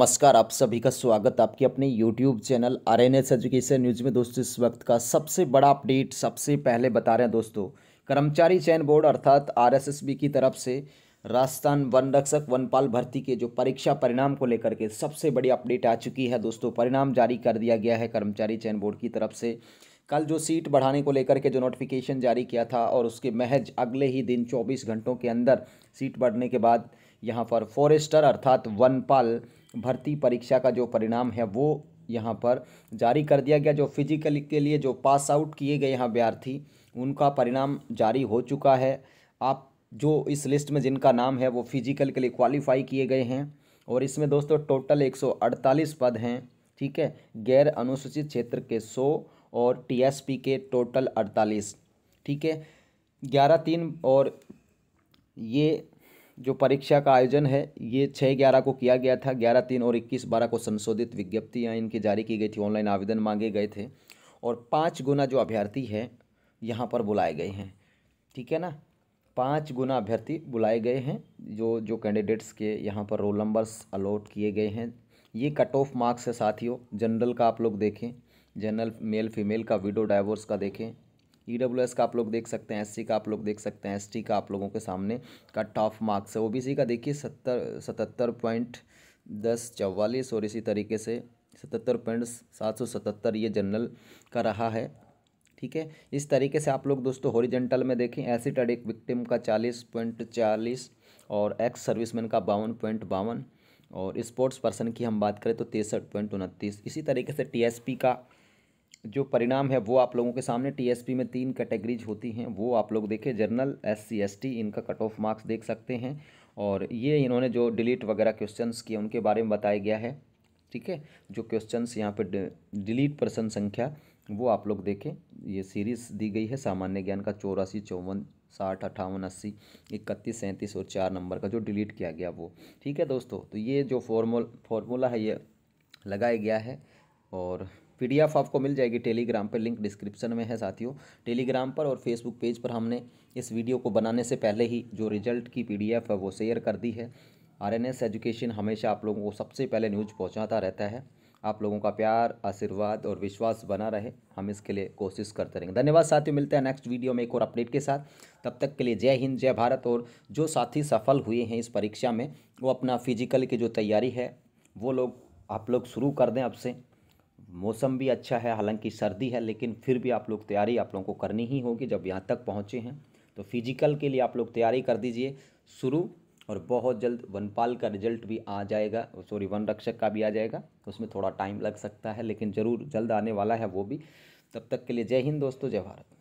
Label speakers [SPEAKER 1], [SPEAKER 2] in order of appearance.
[SPEAKER 1] नमस्कार आप सभी का स्वागत आपके अपने YouTube channel R N S education news में दोस्तों इस वक्त का सबसे बड़ा अपडेट सबसे पहले बता रहे हैं दोस्तों कर्मचारी चयन बोर्ड अर्थात बी की तरफ से राजस्थान वन रक्षक वनपाल भर्ती के जो परीक्षा परिणाम को लेकर के सबसे बड़ी अपडेट आ चुकी है दोस्तों परिणाम जारी कर दिया गया है कर्मचारी चयन बोर्ड की तरफ से कल जो सीट बढ़ाने को लेकर के जो नोटिफिकेशन जारी किया था और उसके महज अगले ही दिन 24 घंटों के अंदर सीट बढ़ने के बाद यहाँ पर फॉरेस्टर अर्थात वनपाल भर्ती परीक्षा का जो परिणाम है वो यहाँ पर जारी कर दिया गया जो फिजिकल के लिए जो पास आउट किए गए यहाँ अभ्यर्थी उनका परिणाम जारी हो चुका है आप जो इस लिस्ट में जिनका नाम है वो फिजिकल के लिए क्वालिफाई किए गए हैं और इसमें दोस्तों टोटल 148 पद हैं ठीक है गैर अनुसूचित क्षेत्र के 100 और टीएसपी के टोटल 48 ठीक है ग्यारह तीन और ये जो परीक्षा का आयोजन है ये छः ग्यारह को किया गया था ग्यारह तीन और इक्कीस बारह को संशोधित विज्ञप्तियाँ इनकी जारी की गई थी ऑनलाइन आवेदन मांगे गए थे और पाँच गुना जो अभ्यर्थी है यहाँ पर बुलाए गए हैं ठीक है ना पाँच गुना अभ्यर्थी बुलाए गए हैं जो जो कैंडिडेट्स के यहाँ पर रोल नंबर्स अलॉट किए गए हैं ये कट ऑफ मार्क्स है साथियों जनरल का आप लोग देखें जनरल मेल फीमेल का विडो डाइवोर्स का देखें ई e एस का आप लोग देख सकते हैं एस सी का आप लोग देख सकते हैं एस टी का आप लोगों के सामने का टॉप मार्क्स है ओ बी सी का देखिए सत्तर सतहत्तर पॉइंट दस चवालीस और इसी तरीके से सतहत्तर पॉइंट सात सौ सतहत्तर ये जनरल का रहा है ठीक है इस तरीके से आप लोग दोस्तों हॉरिजेंटल में देखें एसिड अडिक विक्टिम का चालीस पॉइंट चालीस और एक्स सर्विसमैन का बावन पॉइंट बावन और स्पोर्ट्स पर्सन की हम बात करें तो तिरसठ पॉइंट उनतीस इसी तरीके से टीएसपी का जो परिणाम है वो आप लोगों के सामने टीएसपी में तीन कैटेगरीज होती हैं वो आप लोग देखें जर्नल एस सी इनका कट ऑफ मार्क्स देख सकते हैं और ये इन्होंने जो डिलीट वगैरह क्वेश्चंस किए उनके बारे में बताया गया है ठीक है जो क्वेश्चंस यहाँ पे डिलीट पर्सन संख्या वो आप लोग देखें ये सीरीज़ दी गई है सामान्य ज्ञान का चौरासी चौवन साठ अट्ठावन अस्सी इकतीस सैंतीस और चार नंबर का जो डिलीट किया गया वो ठीक है दोस्तों तो ये जो फॉर्मूल फॉर्मूला है ये लगाया गया है और पीडीएफ आपको मिल जाएगी टेलीग्राम पर लिंक डिस्क्रिप्शन में है साथियों टेलीग्राम पर और फेसबुक पेज पर हमने इस वीडियो को बनाने से पहले ही जो रिजल्ट की पीडीएफ है वो शेयर कर दी है आरएनएस एजुकेशन हमेशा आप लोगों को सबसे पहले न्यूज़ पहुँचाता रहता है आप लोगों का प्यार आशीर्वाद और विश्वास बना रहे हम इसके लिए कोशिश करते रहेंगे धन्यवाद साथियों मिलते हैं नेक्स्ट वीडियो में एक और अपडेट के साथ तब तक के लिए जय हिंद जय भारत और जो साथी सफल हुए हैं इस परीक्षा में वो अपना फिजिकल की जो तैयारी है वो लोग आप लोग शुरू कर दें अब से मौसम भी अच्छा है हालांकि सर्दी है लेकिन फिर भी आप लोग तैयारी आप लोगों को करनी ही होगी जब यहाँ तक पहुँचे हैं तो फिजिकल के लिए आप लोग तैयारी कर दीजिए शुरू और बहुत जल्द वनपाल का रिजल्ट भी आ जाएगा सॉरी वन रक्षक का भी आ जाएगा उसमें थोड़ा टाइम लग सकता है लेकिन ज़रूर जल्द आने वाला है वो भी तब तक के लिए जय हिंद दोस्तों जय भारत